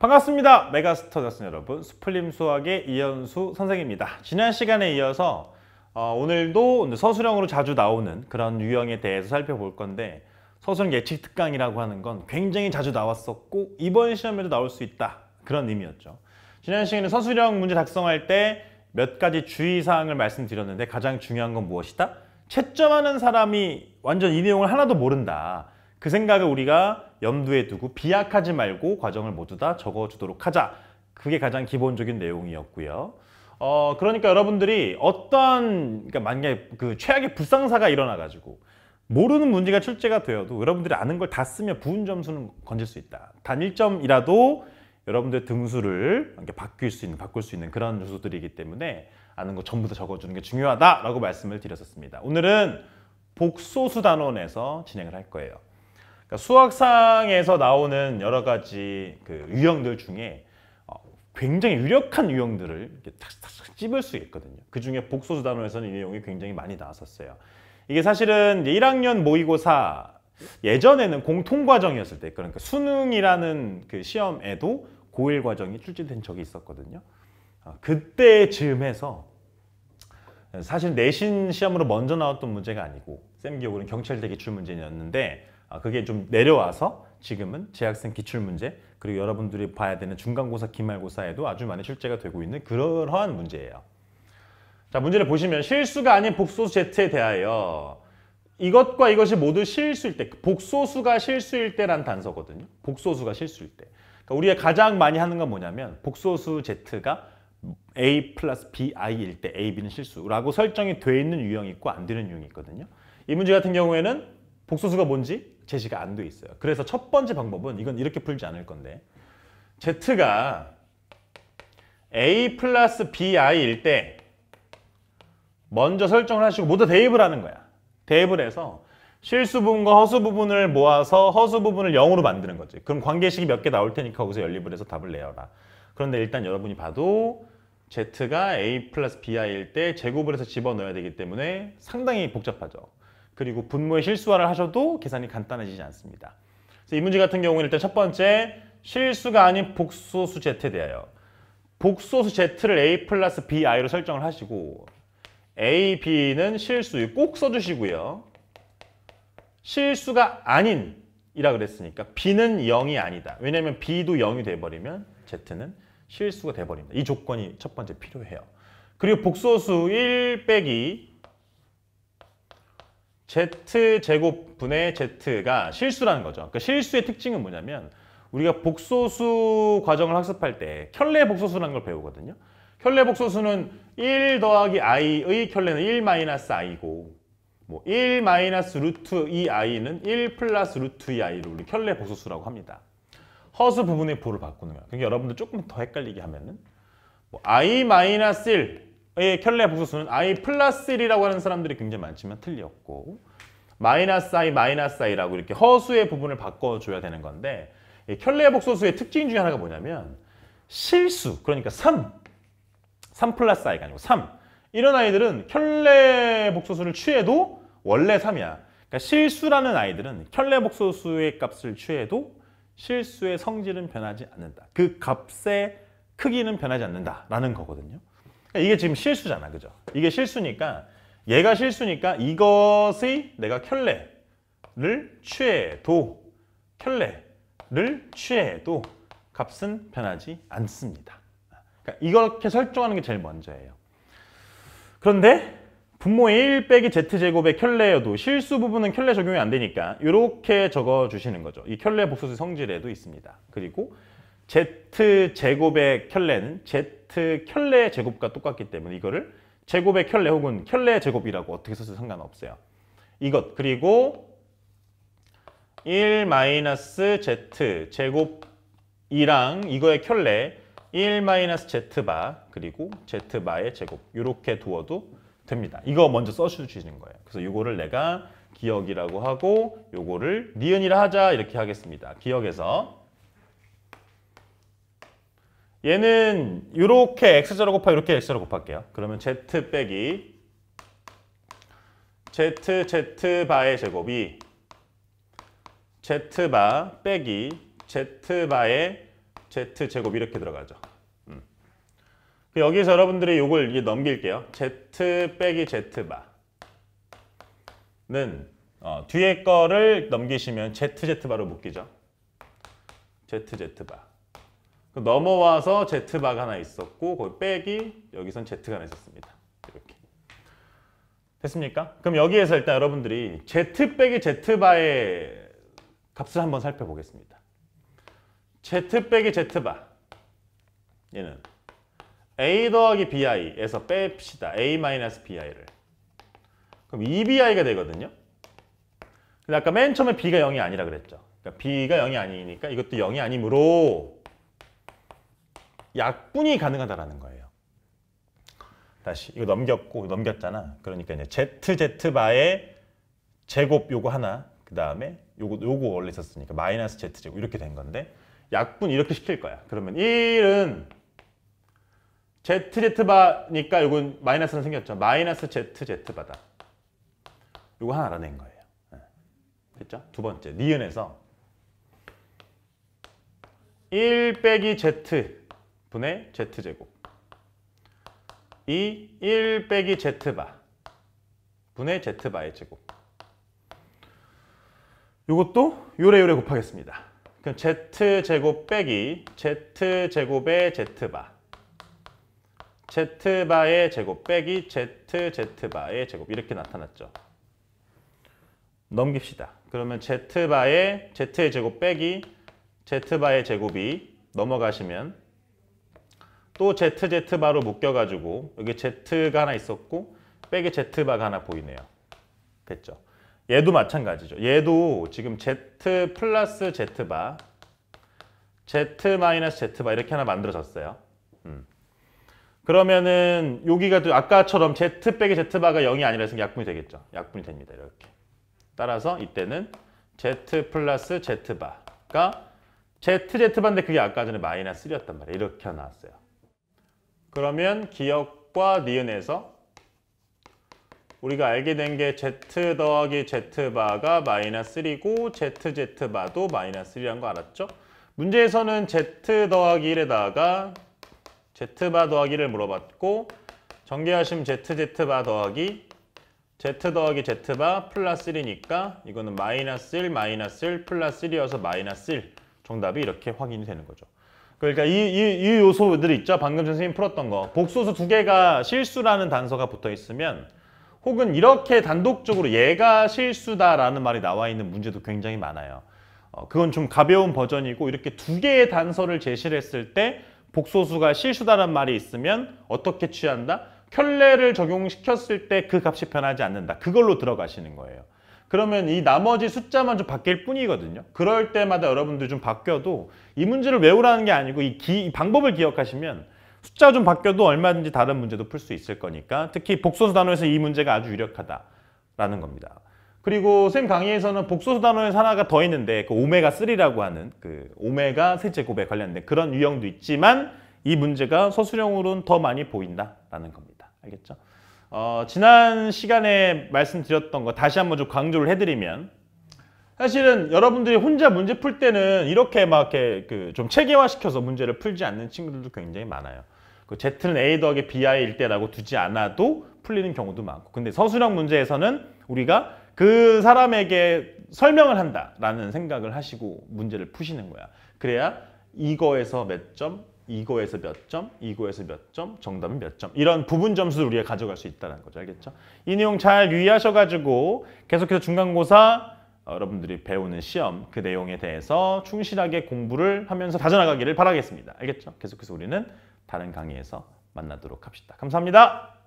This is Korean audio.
반갑습니다 메가스터 자스 여러분 스플림 수학의 이현수 선생입니다 지난 시간에 이어서 어, 오늘도 서술형으로 자주 나오는 그런 유형에 대해서 살펴볼 건데 서술형 예측 특강이라고 하는 건 굉장히 자주 나왔었고 이번 시험에도 나올 수 있다 그런 의미였죠 지난 시간에 서술형 문제 작성할 때 몇 가지 주의사항을 말씀드렸는데 가장 중요한 건 무엇이다? 채점하는 사람이 완전 이 내용을 하나도 모른다 그 생각을 우리가 염두에 두고 비약하지 말고 과정을 모두 다 적어주도록 하자. 그게 가장 기본적인 내용이었고요. 어, 그러니까 여러분들이 어떠한 그러니까 만약에 그 최악의 불상사가 일어나가지고 모르는 문제가 출제가 되어도 여러분들이 아는 걸 다 쓰면 부은 점수는 건질 수 있다. 단 1점이라도 여러분들의 등수를 이렇게 바뀔 수 있는, 바꿀 수 있는 그런 요소들이기 때문에 아는 거 전부 다 적어주는 게 중요하다라고 말씀을 드렸었습니다. 오늘은 복소수 단원에서 진행을 할 거예요. 그러니까 수학상에서 나오는 여러 가지 그 유형들 중에 어, 굉장히 유력한 유형들을 이 탁탁 찝을 수 있거든요. 그 중에 복소수 단원에서는 이 내용이 굉장히 많이 나왔었어요. 이게 사실은 1학년 모의고사 예전에는 공통 과정이었을 때 그러니까 수능이라는 그 시험에도 고일 과정이 출제된 적이 있었거든요. 어, 그때 즈음서 사실 내신 시험으로 먼저 나왔던 문제가 아니고 쌤 기억으로는 경찰대 기출문제였는데 아, 그게 좀 내려와서 지금은 재학생 기출문제 그리고 여러분들이 봐야 되는 중간고사, 기말고사에도 아주 많이 출제가 되고 있는 그러한 문제예요. 자 문제를 보시면 실수가 아닌 복소수 Z에 대하여 이것과 이것이 모두 실수일 때 복소수가 실수일 때란 단서거든요. 복소수가 실수일 때 그러니까 우리가 가장 많이 하는 건 뭐냐면 복소수 Z가 A 플러스 BI일 때 A, B는 실수라고 설정이 돼 있는 유형이 있고 안 되는 유형이 있거든요. 이 문제 같은 경우에는 복소수가 뭔지 제시가 안 돼 있어요. 그래서 첫 번째 방법은 이건 이렇게 풀지 않을 건데 z가 a 플러스 bi일 때 먼저 설정을 하시고 모두 대입을 하는 거야. 대입을 해서 실수 부분과 허수 부분을 모아서 허수 부분을 0으로 만드는 거지. 그럼 관계식이 몇 개 나올 테니까 거기서 연립을 해서 답을 내어라. 그런데 일단 여러분이 봐도 z가 a 플러스 bi일 때 제곱을 해서 집어넣어야 되기 때문에 상당히 복잡하죠. 그리고 분모의 실수화를 하셔도 계산이 간단해지지 않습니다. 그래서 이 문제 같은 경우는 일단 첫 번째 실수가 아닌 복소수 z에 대하여 복소수 z를 a 플러스 bi로 설정을 하시고 a, b는 실수 꼭 써주시고요. 실수가 아닌 이라 그랬으니까 b는 0이 아니다. 왜냐하면 b도 0이 돼버리면 z는 실수가 돼버립니다. 이 조건이 첫 번째 필요해요. 그리고 복소수 1 빼기 z제곱분의 z가 실수라는 거죠. 그 실수의 특징은 뭐냐면 우리가 복소수 과정을 학습할 때 켤레 복소수라는 걸 배우거든요. 켤레 복소수는 1 더하기 i의 켤레는 1 마이너스 i고 뭐1 마이너스 루트 2i는 1 플러스 루트 2i를 우리 켤레 복소수라고 합니다. 허수 부분의 부를 바꾸는 거예요. 그러니까 여러분들 조금 더 헷갈리게 하면은 뭐 i 마이너스 1의 예, 켤레 복소수는 i 플러스 1이라고 하는 사람들이 굉장히 많지만 틀렸고 마이너스 i 마이너스 i라고 이렇게 허수의 부분을 바꿔줘야 되는 건데 이 예, 켤레 복소수의 특징 중에 하나가 뭐냐면 실수 그러니까 3 3 플러스 i가 아니고 3 이런 아이들은 켤레 복소수를 취해도 원래 3이야 그러니까 실수라는 아이들은 켤레 복소수의 값을 취해도 실수의 성질은 변하지 않는다 그 값의 크기는 변하지 않는다라는 거거든요 그러니까 이게 지금 실수잖아. 그죠? 이게 실수니까 얘가 실수니까 이것의 내가 켤레를 취해도 켤레를 취해도 값은 변하지 않습니다. 그러니까 이렇게 설정하는 게 제일 먼저예요. 그런데 분모의 1 빼기 z제곱의 켤레여도 실수 부분은 켤레 적용이 안 되니까 이렇게 적어주시는 거죠. 이 켤레 복수의 성질에도 있습니다. 그리고 z제곱의 켤레는 z켤레 제곱과 똑같기 때문에 이거를 제곱의 켤레 혹은 켤레 제곱이라고 어떻게 써도 상관없어요. 이것 그리고 1 마이너스 z 제곱 이랑 이거의 켤레 1 마이너스 z바 그리고 z바의 제곱 이렇게 두어도 됩니다. 이거 먼저 써주시는 거예요. 그래서 이거를 내가 기억이라고 하고 이거를 니은이라 하자 이렇게 하겠습니다. 기억에서 얘는 이렇게 x제로 곱하 이렇게 x제로 곱할게요. 그러면 z 빼기 z z 바의 제곱이 z 바 빼기 z 바의 z 제곱 이렇게 들어가죠. 음. 그 여기서 여러분들이 이걸 넘길게요. z 빼기 z 바는 어, 뒤에 거를 넘기시면 z z 바로 묶이죠. z z 바. 넘어와서 Z바가 하나 있었고 거기 빼기 여기선 Z가 하나 있었습니다. 이렇게 됐습니까? 그럼 여기에서 일단 여러분들이 Z 빼기 Z바의 값을 한번 살펴보겠습니다. Z 빼기 Z바 얘는 A 더하기 BI에서 뺍시다. A BI를 그럼 2BI가 되거든요. 근데 아까 맨 처음에 B가 0이 아니라 그랬죠. 그러니까 B가 0이 아니니까 이것도 0이 아니므로 약분이 가능하다라는 거예요. 다시 이거 넘겼고 넘겼잖아. 그러니까 이제 ZZ 바의 제곱 요거 하나 그 다음에 요거 요거 원래 있었으니까 마이너스 Z 제곱 이렇게 된 건데 약분 이렇게 시킬 거야. 그러면 1은 ZZ 바니까 요건 마이너스는 생겼죠. 마이너스 ZZ 바다. 요거 하나 알아낸 거예요. 예. 됐죠? 두 번째 니은에서 1 빼기 Z 분의 z제곱 이 1 빼기 z바 분의 z바의 제곱 이것도 요래요래 곱하겠습니다. 그럼 z제곱 빼기 z제곱의 z바 z바의 제곱 빼기 zz바의 제곱 이렇게 나타났죠. 넘깁시다. 그러면 z바의 z의 제곱 빼기 z바의 제곱이 넘어가시면 또 ZZ바로 묶여가지고 여기 Z가 하나 있었고 백에 Z바가 하나 보이네요. 됐죠? 얘도 마찬가지죠. 얘도 지금 Z 플러스 Z바 Z 마이너스 Z바 이렇게 하나 만들어졌어요. 음. 그러면은 여기가 또 아까처럼 Z 백에 Z바가 0이 아니라 서 약분이 되겠죠. 약분이 됩니다. 이렇게. 따라서 이때는 Z 플러스 Z바가 ZZ반데 그게 아까 전에 마이너스 3였단 말이에요. 이렇게 나왔어요. 그러면 기억과 니은에서 우리가 알게 된 게 z 더하기 z바가 마이너스 1이고 zz바도 마이너스 1이란 거 알았죠? 문제에서는 z 더하기 1에다가 z바 더하기 를 물어봤고 전개하시면 zz바 더하기 z 더하기 z바 플러스 1이니까 이거는 마이너스 1 마이너스 1 플러스 1이어서 마이너스 1 정답이 이렇게 확인이 되는 거죠. 그러니까 이, 이, 이 요소들 있죠. 방금 선생님 풀었던 거. 복소수 두 개가 실수라는 단서가 붙어 있으면 혹은 이렇게 단독적으로 얘가 실수다라는 말이 나와 있는 문제도 굉장히 많아요. 어, 그건 좀 가벼운 버전이고 이렇게 두 개의 단서를 제시를 했을 때 복소수가 실수다라는 말이 있으면 어떻게 취한다? 켤레를 적용시켰을 때 그 값이 변하지 않는다. 그걸로 들어가시는 거예요. 그러면 이 나머지 숫자만 좀 바뀔 뿐이거든요. 그럴 때마다 여러분들 좀 바뀌어도 이 문제를 외우라는 게 아니고 이, 기, 이 방법을 기억하시면 숫자 좀 바뀌어도 얼마든지 다른 문제도 풀 수 있을 거니까 특히 복소수 단어에서 이 문제가 아주 유력하다라는 겁니다. 그리고 쌤 강의에서는 복소수 단어의 하나가 더 있는데 그 오메가3라고 하는 그 오메가 셋째 곱에 관련된 그런 유형도 있지만 이 문제가 서술형으로는 더 많이 보인다라는 겁니다. 알겠죠? 어, 지난 시간에 말씀드렸던 거 다시 한 번 좀 강조를 해드리면 사실은 여러분들이 혼자 문제 풀 때는 이렇게 막 이렇게 그좀 체계화시켜서 문제를 풀지 않는 친구들도 굉장히 많아요. 그 Z는 A 더하기 BI일 때라고 두지 않아도 풀리는 경우도 많고 근데 서술형 문제에서는 우리가 그 사람에게 설명을 한다라는 생각을 하시고 문제를 푸시는 거야. 그래야 이거에서 몇 점, 이거에서 몇 점, 이거에서 몇 점, 정답은 몇 점. 이런 부분 점수를 우리가 가져갈 수 있다는 거죠. 알겠죠? 이 내용 잘 유의하셔가지고 계속해서 중간고사 여러분들이 배우는 시험 그 내용에 대해서 충실하게 공부를 하면서 다져나가기를 바라겠습니다. 알겠죠? 계속해서 우리는 다른 강의에서 만나도록 합시다. 감사합니다.